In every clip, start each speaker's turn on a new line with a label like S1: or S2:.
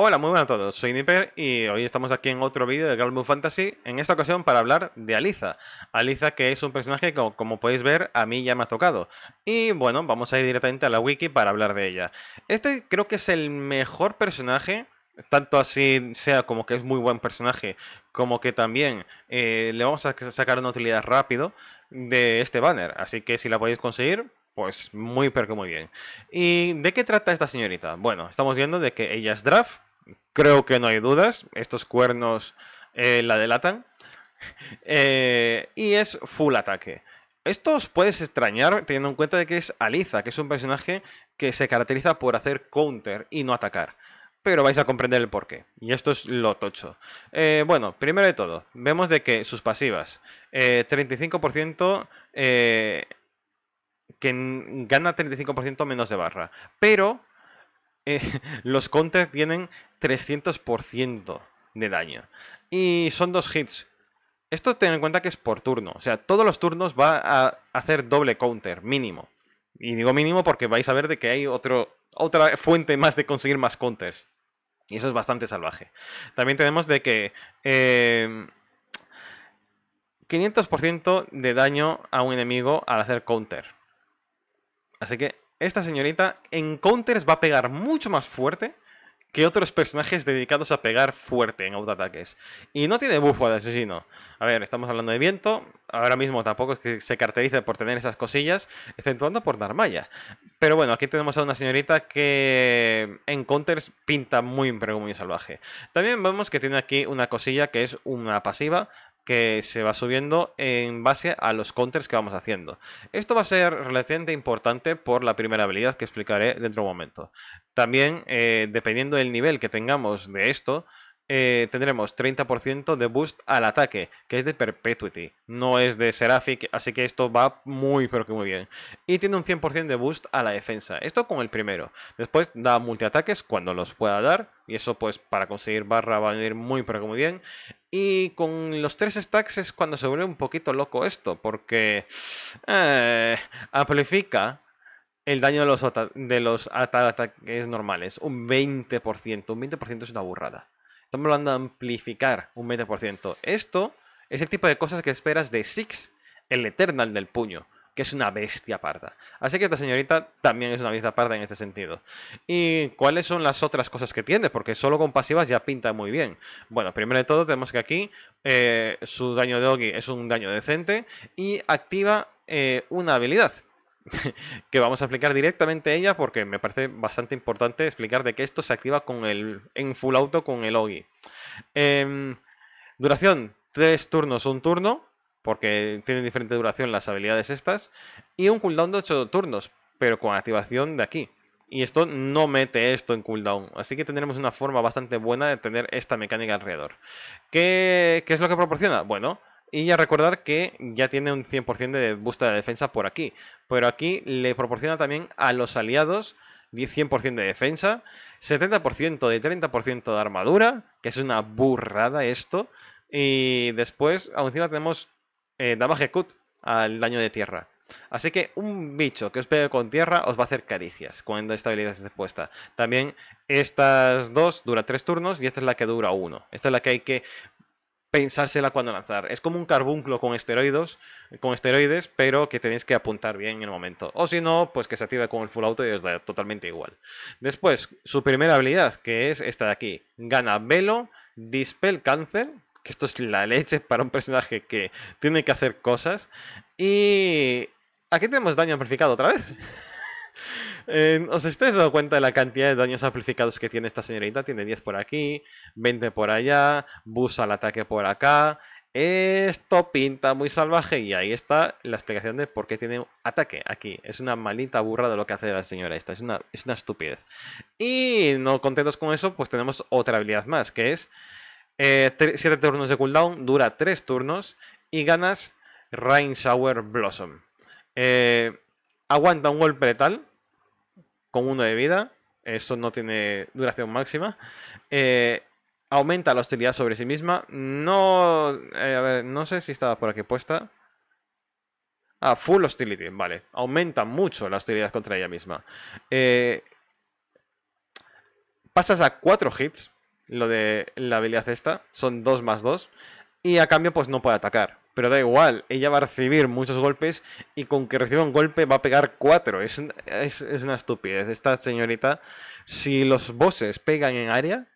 S1: Hola, muy buenas a todos, soy Nipper y hoy estamos aquí en otro vídeo de Grand Fantasy, en esta ocasión para hablar de Aliza. Aliza que es un personaje que, como, podéis ver, a mí ya me ha tocado. Y bueno, vamos a ir directamente a la wiki para hablar de ella. Este creo que es el mejor personaje tanto así sea como que es muy buen personaje, como que también eh, le vamos a sacar una utilidad rápido de este banner. Así que si la podéis conseguir, pues muy pero que muy bien. ¿Y de qué trata esta señorita? Bueno, estamos viendo de que ella es draft, creo que no hay dudas, estos cuernos eh, la delatan. Eh, y es full ataque. Esto os puedes extrañar teniendo en cuenta de que es Aliza, que es un personaje que se caracteriza por hacer counter y no atacar. Pero vais a comprender el porqué. Y esto es lo tocho. Eh, bueno, primero de todo, vemos de que sus pasivas, 35% que gana 35% menos de barra. Pero eh, los counters tienen 300% de daño. Y son dos hits. Esto ten en cuenta que es por turno. O sea, todos los turnos va a hacer doble counter, mínimo. Y digo mínimo porque vais a ver de que hay otra fuente más de conseguir más counters. Y eso es bastante salvaje. También tenemos de que... 500% em, de daño a un enemigo al hacer counter. Así que esta señorita en counters va a pegar mucho más fuerte que otros personajes dedicados a pegar fuerte en autoataques. Y no tiene buffo al asesino. A ver, estamos hablando de viento. Ahora mismo tampoco es que se caracteriza por tener esas cosillas, exceptuando por dar malla Pero bueno, aquí tenemos a una señorita que en counters pinta muy, pero muy salvaje. También vemos que tiene aquí una cosilla que es una pasiva que se va subiendo en base a los counters que vamos haciendo. Esto va a ser relativamente importante por la primera habilidad que explicaré dentro de un momento. También, eh, dependiendo del nivel que tengamos de esto, eh, tendremos 30% de boost al ataque, que es de Perpetuity, no es de Seraphic, así que esto va muy pero que muy bien. Y tiene un 100% de boost a la defensa, esto con el primero. Después da multiataques cuando los pueda dar, y eso pues para conseguir barra va a venir muy pero que muy bien. Y con los tres stacks es cuando se vuelve un poquito loco esto, porque eh, amplifica el daño de los, de los ataques normales, un 20%, un 20% es una burrada. Estamos hablando de amplificar un 20%. Esto es el tipo de cosas que esperas de Six, el Eternal del puño, que es una bestia parda. Así que esta señorita también es una bestia parda en este sentido. ¿Y cuáles son las otras cosas que tiene? Porque solo con pasivas ya pinta muy bien. Bueno, primero de todo tenemos que aquí eh, su daño de Ogi es un daño decente y activa eh, una habilidad que vamos a explicar directamente ella porque me parece bastante importante explicar de que esto se activa con el, en full auto con el OGI. Em, duración, tres turnos, un turno, porque tienen diferente duración las habilidades estas, y un cooldown de 8 turnos, pero con activación de aquí. Y esto no mete esto en cooldown. Así que tendremos una forma bastante buena de tener esta mecánica alrededor. ¿Qué, qué es lo que proporciona? Bueno, y ya recordar que ya tiene un 100% de busta de defensa por aquí. Pero aquí le proporciona también a los aliados 100% de defensa, 70% de 30% de armadura, que es una burrada esto. Y después, aún encima tenemos eh, damage cut al daño de tierra. Así que un bicho que os pegue con tierra os va a hacer caricias cuando esta habilidad esté puesta. También estas dos duran tres turnos y esta es la que dura uno. Esta es la que hay que pensársela cuando lanzar. Es como un carbunclo con esteroides, con esteroides, pero que tenéis que apuntar bien en el momento. O si no, pues que se active con el full auto y os da totalmente igual. Después, su primera habilidad, que es esta de aquí. Gana velo, dispel cáncer, que esto es la leche para un personaje que tiene que hacer cosas. Y... Aquí tenemos daño amplificado otra vez. Eh, ¿Os estáis dando cuenta de la cantidad de daños amplificados que tiene esta señorita, tiene 10 por aquí, 20 por allá, busa el ataque por acá. Esto pinta muy salvaje y ahí está la explicación de por qué tiene ataque aquí. Es una malita burra de lo que hace la señora esta, es una, es una estupidez. Y no contentos con eso, pues tenemos otra habilidad más, que es 7 eh, turnos de cooldown, dura 3 turnos y ganas Rain Shower Blossom. Eh, aguanta un golpe tal con uno de vida, eso no tiene duración máxima. Eh, aumenta la hostilidad sobre sí misma. No. Eh, no sé si estaba por aquí puesta. Ah, full hostility, vale. Aumenta mucho la hostilidad contra ella misma. Eh, pasas a 4 hits. Lo de la habilidad esta. Son 2 más 2. Y a cambio, pues no puede atacar pero da igual, ella va a recibir muchos golpes y con que reciba un golpe va a pegar cuatro. Es, es, una estupidez. Esta señorita, si los bosses pegan en área,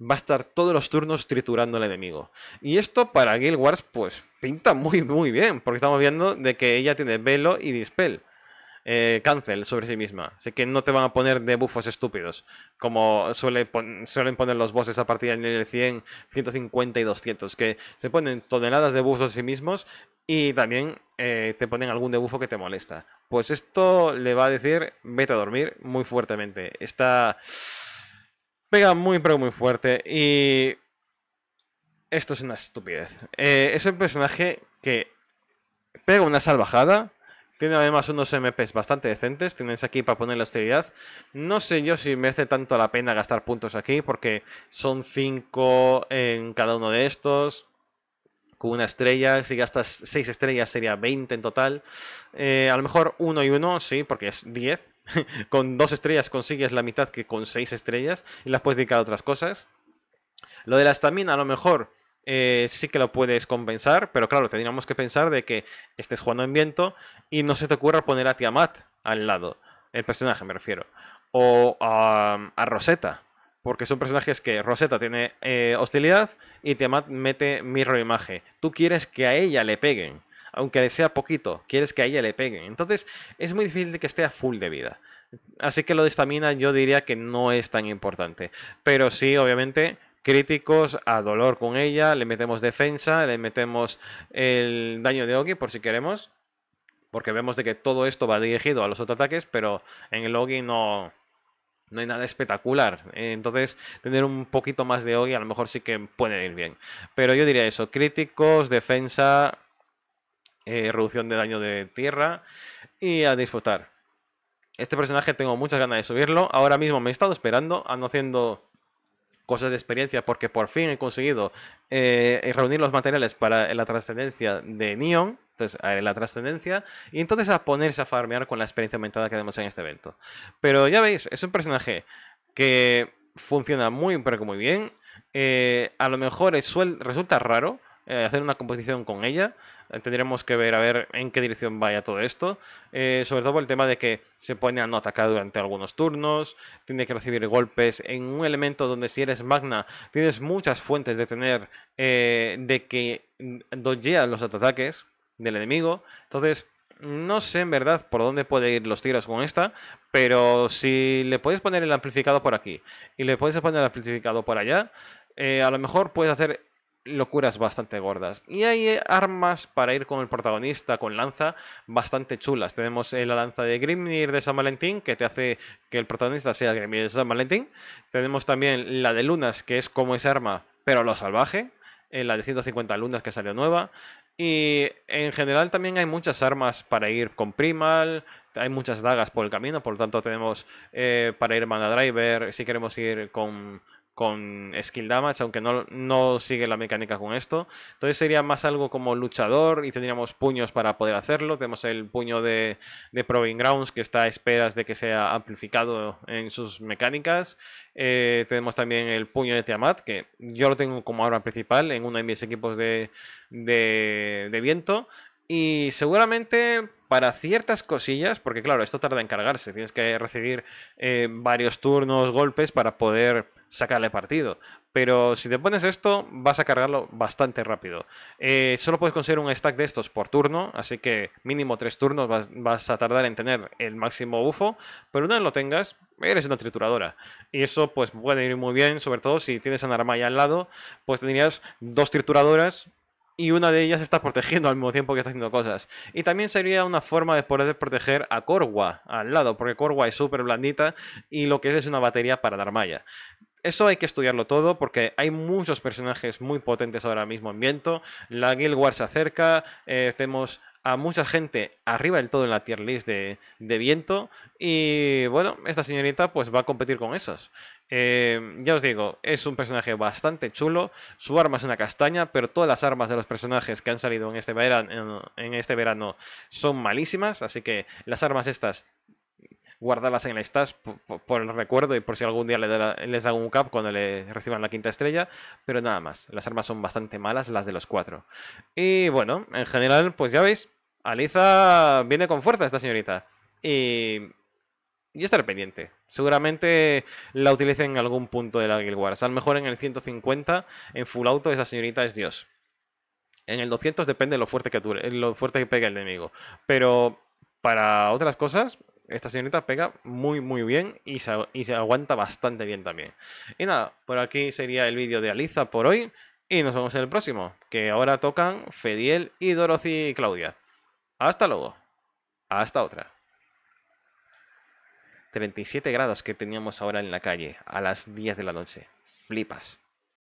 S1: va a estar todos los turnos triturando al enemigo. Y esto para Guild Wars, pues pinta muy, muy bien, porque estamos viendo de que ella tiene velo y dispel. Eh, cancel sobre sí misma. Sé que no te van a poner debuffos estúpidos, como suelen poner los bosses a partir del nivel 100, 150 y 200, que se ponen toneladas de buffos a sí mismos y también eh, te ponen algún debufo que te molesta. Pues esto le va a decir, vete a dormir muy fuertemente. Está... Pega muy, pero muy fuerte y... Esto es una estupidez. Eh, es un personaje que pega una salvajada tiene además unos MPs bastante decentes. Tienes aquí para poner la hostilidad. No sé yo si merece tanto la pena gastar puntos aquí. Porque son 5 en cada uno de estos. Con una estrella. Si gastas 6 estrellas sería 20 en total. Eh, a lo mejor 1 y 1, sí, porque es 10. con 2 estrellas consigues la mitad que con 6 estrellas. Y las puedes dedicar a otras cosas. Lo de la estamina a lo mejor eh, sí que lo puedes compensar, pero claro, tendríamos que pensar de que estés jugando en viento y no se te ocurra poner a Tiamat al lado, el personaje me refiero, o a, Rosetta, porque son personajes que Rosetta tiene eh, hostilidad y Tiamat mete mirror imagen. Tú quieres que a ella le peguen, aunque sea poquito, quieres que a ella le peguen. Entonces es muy difícil que esté a full de vida. Así que lo de estamina yo diría que no es tan importante. Pero sí, obviamente, críticos a dolor con ella, le metemos defensa, le metemos el daño de Ogi por si queremos, porque vemos de que todo esto va dirigido a los otros ataques, pero en el Ogi no, no hay nada espectacular. Entonces, tener un poquito más de Ogi a lo mejor sí que puede ir bien. Pero yo diría eso, críticos, defensa, eh, reducción de daño de tierra y a disfrutar. Este personaje tengo muchas ganas de subirlo. Ahora mismo me he estado esperando, haciendo cosas de experiencia porque por fin he conseguido eh, reunir los materiales para la trascendencia de Neon, entonces la trascendencia, y entonces a ponerse a farmear con la experiencia aumentada que tenemos en este evento. Pero ya veis, es un personaje que funciona muy, pero muy bien. Eh, a lo mejor es, resulta raro, eh, hacer una composición con ella. Eh, tendremos que ver a ver en qué dirección vaya todo esto. Eh, sobre todo el tema de que se pone a no atacar durante algunos turnos, tiene que recibir golpes en un elemento donde si eres magna tienes muchas fuentes de tener de que dodgea los ataques del enemigo. Entonces... No sé en verdad por dónde puede ir los tiros con esta, pero si le puedes poner el amplificado por aquí y le puedes poner el amplificado por allá, a lo mejor puedes hacer locuras bastante gordas. Y hay eh, armas para ir con el protagonista, con lanza, bastante chulas. Tenemos eh, la lanza de Grimnir de San Valentín, que te hace que el protagonista sea Grimnir de San Valentín. Tenemos también la de Lunas, que es como esa arma, pero lo salvaje. Eh, la de 150 lunas que salió nueva. Y en general también hay muchas armas para ir con Primal, hay muchas dagas por el camino, por lo tanto tenemos para ir Mana Driver, si queremos ir con con skill damage, aunque no, no sigue la mecánica con esto. Entonces sería más algo como luchador y tendríamos puños para poder hacerlo. Tenemos el puño de, Proving Grounds que está a esperas de que sea amplificado en sus mecánicas. Eh, tenemos también el puño de Tiamat, que yo lo tengo como arma principal en uno de mis equipos de viento. Y seguramente para ciertas cosillas, porque claro, esto tarda en cargarse, tienes que recibir eh, varios turnos, golpes para poder sacarle partido. Pero si te pones esto, vas a cargarlo bastante rápido. Eh, solo puedes conseguir un stack de estos por turno, así que mínimo tres turnos vas, a tardar en tener el máximo bufo, pero una vez lo tengas, eres una trituradora. Y eso pues puede ir muy bien, sobre todo si tienes arma Narmaya al lado, pues tendrías dos trituradoras y una de ellas está protegiendo al mismo tiempo que está haciendo cosas. Y también sería una forma de poder proteger a Corwa al lado, porque Corwa es súper blandita y lo que es es una batería para dar malla. Eso hay que estudiarlo todo porque hay muchos personajes muy potentes ahora mismo en viento. La Guild War se acerca, eh, hacemos a mucha gente arriba del todo en la tier list de, viento. Y bueno, esta señorita pues va a competir con esos. Eh, ya os digo, es un personaje bastante chulo. Su arma es una castaña, pero todas las armas de los personajes que han salido en este, este verano, son malísimas. Así que las armas estas guardarlas en el stash por, el recuerdo y por si algún día les, da, les un cap cuando le reciban la quinta estrella, pero nada más, las armas son bastante malas, las de los cuatro. Y bueno, en general, pues ya veis, Aliza viene con fuerza esta señorita. Y y estaré pendiente. Seguramente la utilicen en algún punto de la Guild Wars. A lo mejor en el 150, en full auto, esa señorita es Dios. En el 200 depende lo fuerte que, dure, lo fuerte que pega el enemigo. Pero para otras cosas, esta señorita pega muy muy bien y se, y se aguanta bastante bien también. Y nada, por aquí sería el vídeo de Aliza por hoy. Y nos vemos en el próximo, que ahora tocan Fediel y Dorothy y Claudia. Hasta luego. Hasta otra. 37 grados que teníamos ahora en la calle a las 10 de la noche. Flipas.